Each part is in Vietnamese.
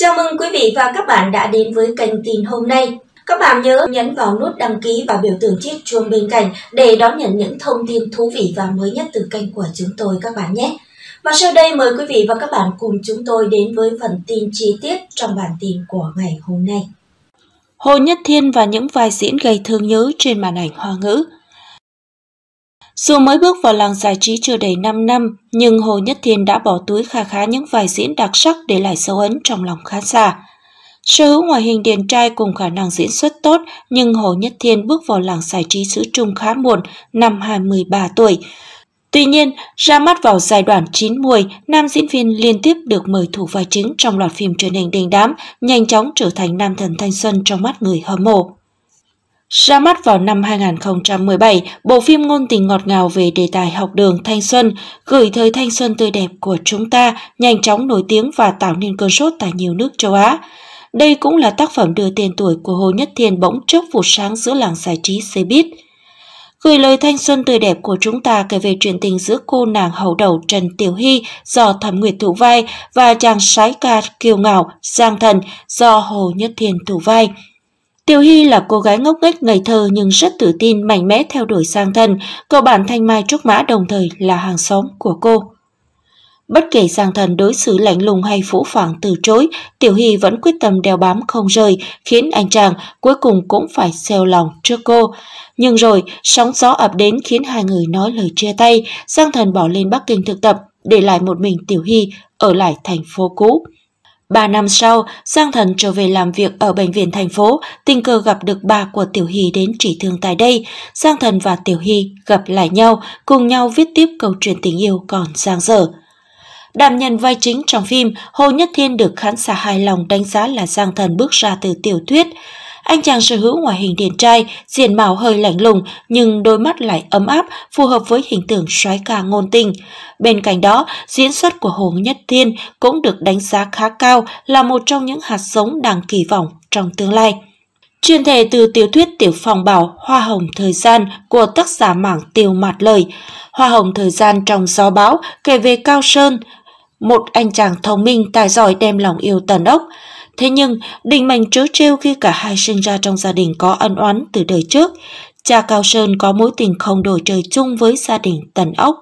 Chào mừng quý vị và các bạn đã đến với kênh tin hôm nay. Các bạn nhớ nhấn vào nút đăng ký và biểu tượng chiếc chuông bên cạnh để đón nhận những thông tin thú vị và mới nhất từ kênh của chúng tôi các bạn nhé. Và sau đây mời quý vị và các bạn cùng chúng tôi đến với phần tin chi tiết trong bản tin của ngày hôm nay. Hồ Nhất Thiên và những vai diễn gây thương nhớ trên màn ảnh hoa ngữ – dù mới bước vào làng giải trí chưa đầy 5 năm, nhưng Hồ Nhất Thiên đã bỏ túi kha khá những vài diễn đặc sắc để lại dấu ấn trong lòng khán giả. Sở hữu ngoại hình điển trai cùng khả năng diễn xuất tốt, nhưng Hồ Nhất Thiên bước vào làng giải trí xứ Trung khá muộn, năm 23 tuổi. Tuy nhiên, ra mắt vào giai đoạn chín mùi, nam diễn viên liên tiếp được mời thủ vai chính trong loạt phim truyền hình đình đám, nhanh chóng trở thành nam thần thanh xuân trong mắt người hâm mộ. Ra mắt vào năm 2017, bộ phim ngôn tình ngọt ngào về đề tài học đường thanh xuân, gửi thời thanh xuân tươi đẹp của chúng ta, nhanh chóng nổi tiếng và tạo nên cơn sốt tại nhiều nước châu Á. Đây cũng là tác phẩm đưa tên tuổi của Hồ Nhất Thiên bỗng chốc vụ sáng giữa làng giải trí xe buýt. Gửi lời thanh xuân tươi đẹp của chúng ta kể về chuyện tình giữa cô nàng hậu đầu Trần Tiểu Hy do Thẩm Nguyệt thủ vai và chàng sái ca kiều ngạo Giang Thần do Hồ Nhất Thiên thủ vai. Tiểu Hy là cô gái ngốc nghếch ngây thơ nhưng rất tự tin mạnh mẽ theo đuổi sang thần, cậu bạn Thanh Mai Trúc Mã đồng thời là hàng xóm của cô. Bất kể sang thần đối xử lạnh lùng hay phũ phàng từ chối, Tiểu Hy vẫn quyết tâm đeo bám không rời, khiến anh chàng cuối cùng cũng phải xeo lòng trước cô. Nhưng rồi, sóng gió ập đến khiến hai người nói lời chia tay, sang thần bỏ lên Bắc Kinh thực tập, để lại một mình Tiểu Hy ở lại thành phố cũ. Ba năm sau, Giang Thần trở về làm việc ở bệnh viện thành phố, tình cờ gặp được bà của Tiểu Hy đến trị thương tại đây. Giang Thần và Tiểu Hy gặp lại nhau, cùng nhau viết tiếp câu chuyện tình yêu còn giang dở. Đảm nhận vai chính trong phim, Hồ Nhất Thiên được khán giả hài lòng đánh giá là Giang Thần bước ra từ tiểu thuyết. Anh chàng sở hữu ngoại hình điển trai, diện mạo hơi lạnh lùng nhưng đôi mắt lại ấm áp, phù hợp với hình tượng soái ca ngôn tình. Bên cạnh đó, diễn xuất của Hồ Nhất Thiên cũng được đánh giá khá cao là một trong những hạt giống đang kỳ vọng trong tương lai. Chuyên thể từ tiểu thuyết Tiểu Phòng Bảo Hoa Hồng Thời Gian của tác giả mảng Tiêu Mạt Lời. Hoa Hồng Thời Gian trong gió bão kể về Cao Sơn, một anh chàng thông minh tài giỏi đem lòng yêu tần ốc. Thế nhưng, Đình Mạnh trớ trêu khi cả hai sinh ra trong gia đình có ân oán từ đời trước. Cha Cao Sơn có mối tình không đổi trời chung với gia đình Tần Ốc.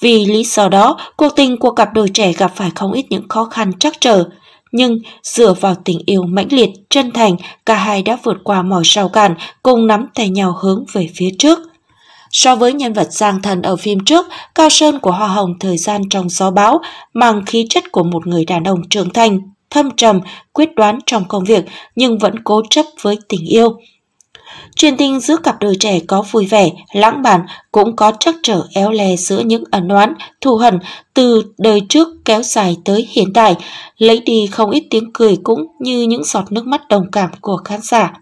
Vì lý do đó, cuộc tình của cặp đôi trẻ gặp phải không ít những khó khăn trắc trở. Nhưng dựa vào tình yêu mãnh liệt, chân thành, cả hai đã vượt qua mọi rào cản, cùng nắm tay nhau hướng về phía trước. So với nhân vật Giang Thần ở phim trước, Cao Sơn của Hoa Hồng thời gian trong gió bão mang khí chất của một người đàn ông trưởng thành thâm trầm, quyết đoán trong công việc nhưng vẫn cố chấp với tình yêu. Truyền tình giữa cặp đôi trẻ có vui vẻ, lãng mạn, cũng có trắc trở éo le giữa những ẩn oán, thù hận từ đời trước kéo dài tới hiện tại, lấy đi không ít tiếng cười cũng như những giọt nước mắt đồng cảm của khán giả.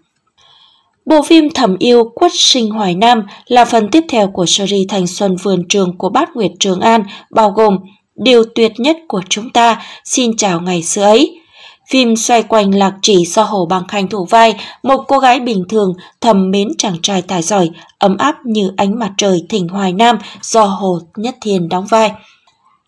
Bộ phim Thẩm yêu Quất sinh Hoài Nam là phần tiếp theo của series Thành xuân vườn trường của Bát Nguyệt Trường An, bao gồm Điều tuyệt nhất của chúng ta, xin chào ngày xưa ấy, Phim xoay quanh Lạc chỉ do Hồ Bằng Khanh thủ vai, một cô gái bình thường thầm mến chàng trai tài giỏi, ấm áp như ánh mặt trời thỉnh Hoài Nam do Hồ Nhất Thiên đóng vai.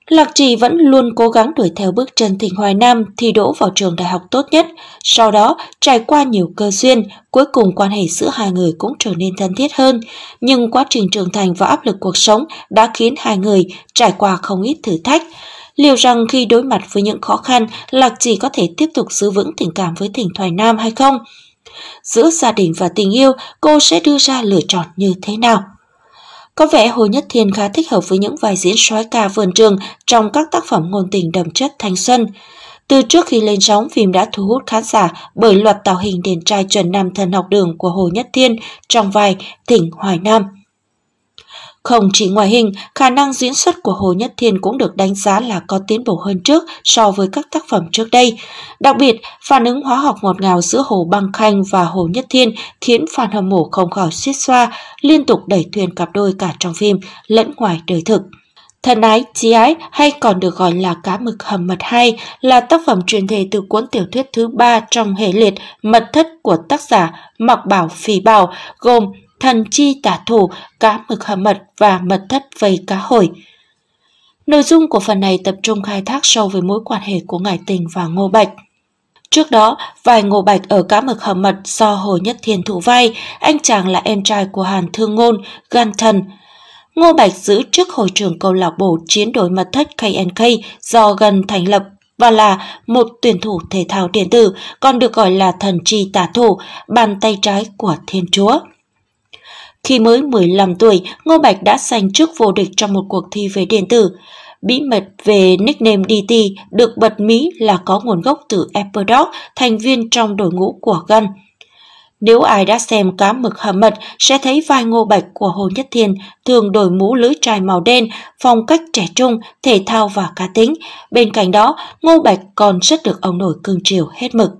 Lạc Trì vẫn luôn cố gắng đuổi theo bước chân Thịnh Hoài Nam thi đỗ vào trường đại học tốt nhất. Sau đó, trải qua nhiều cơ duyên, cuối cùng quan hệ giữa hai người cũng trở nên thân thiết hơn. Nhưng quá trình trưởng thành và áp lực cuộc sống đã khiến hai người trải qua không ít thử thách liệu rằng khi đối mặt với những khó khăn, Lạc chỉ có thể tiếp tục giữ vững tình cảm với Thỉnh Thoài Nam hay không? Giữa gia đình và tình yêu, cô sẽ đưa ra lựa chọn như thế nào? Có vẻ Hồ Nhất Thiên khá thích hợp với những vai diễn soái ca vườn trường trong các tác phẩm ngôn tình đậm chất thanh xuân. Từ trước khi lên sóng, phim đã thu hút khán giả bởi loạt tạo hình đền trai chuẩn nam thần học đường của Hồ Nhất Thiên trong vai Thỉnh Hoài Nam. Không chỉ ngoại hình, khả năng diễn xuất của Hồ Nhất Thiên cũng được đánh giá là có tiến bộ hơn trước so với các tác phẩm trước đây. Đặc biệt, phản ứng hóa học ngọt ngào giữa Hồ Băng Khanh và Hồ Nhất Thiên khiến fan hâm mộ không khỏi suýt xoa, liên tục đẩy thuyền cặp đôi cả trong phim lẫn ngoài đời thực. thần ái, chi ái hay còn được gọi là cá mực hầm mật hay là tác phẩm truyền thể từ cuốn tiểu thuyết thứ ba trong hệ liệt Mật thất của tác giả Mặc Bảo Phì Bảo gồm thần chi tả thủ, cá mực hầm mật và mật thất vây cá hồi. Nội dung của phần này tập trung khai thác sâu về mối quan hệ của ngài Tình và Ngô Bạch. Trước đó, vài Ngô Bạch ở cá mực hầm mật do Hồ Nhất Thiên thủ vai, anh chàng là em trai của Hàn Thương Ngôn, Gan Thần. Ngô Bạch giữ chức hội trưởng câu lạc bộ chiến đội mật thất KNK do Gần thành lập và là một tuyển thủ thể thao điện tử, còn được gọi là thần chi tả thủ, bàn tay trái của Thiên Chúa. Khi mới 15 tuổi, Ngô Bạch đã giành chức vô địch trong một cuộc thi về điện tử. Bí mật về nickname DT được bật mí là có nguồn gốc từ Apple thành viên trong đội ngũ của Gun. Nếu ai đã xem cá mực hầm mật sẽ thấy vai ngô bạch của Hồ Nhất Thiên thường đổi mũ lưới trai màu đen, phong cách trẻ trung, thể thao và cá tính. Bên cạnh đó, ngô bạch còn rất được ông nội cương triều hết mực.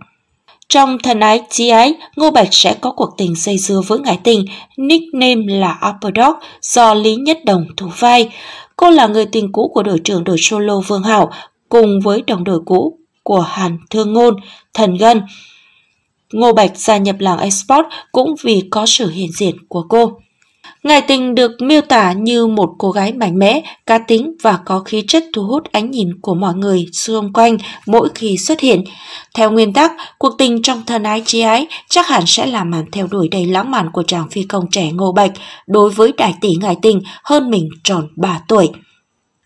Trong thần ái chí ái, Ngô Bạch sẽ có cuộc tình dây dưa với ngải tình, nickname là Upper Dog, do Lý Nhất Đồng thủ vai. Cô là người tình cũ của đội trưởng đội solo Vương Hảo, cùng với đồng đội cũ của Hàn Thương Ngôn, Thần Gân. Ngô Bạch gia nhập làng Export cũng vì có sự hiện diện của cô. Ngài tình được miêu tả như một cô gái mạnh mẽ, cá tính và có khí chất thu hút ánh nhìn của mọi người xung quanh mỗi khi xuất hiện. Theo nguyên tắc, cuộc tình trong thân ái chi ái chắc hẳn sẽ là màn theo đuổi đầy lãng mạn của chàng phi công trẻ Ngô Bạch đối với đại tỷ ngài tình hơn mình tròn 3 tuổi.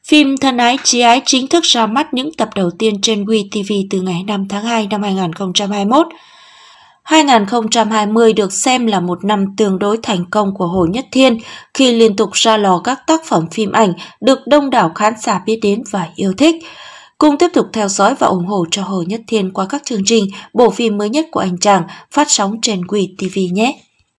Phim Thân ái chí ái chính thức ra mắt những tập đầu tiên trên WeTV từ ngày 5 tháng 2 năm 2021. 2020 được xem là một năm tương đối thành công của Hồ Nhất Thiên khi liên tục ra lò các tác phẩm phim ảnh được đông đảo khán giả biết đến và yêu thích. Cùng tiếp tục theo dõi và ủng hộ cho Hồ Nhất Thiên qua các chương trình, bộ phim mới nhất của anh chàng phát sóng trên Quỳ TV nhé!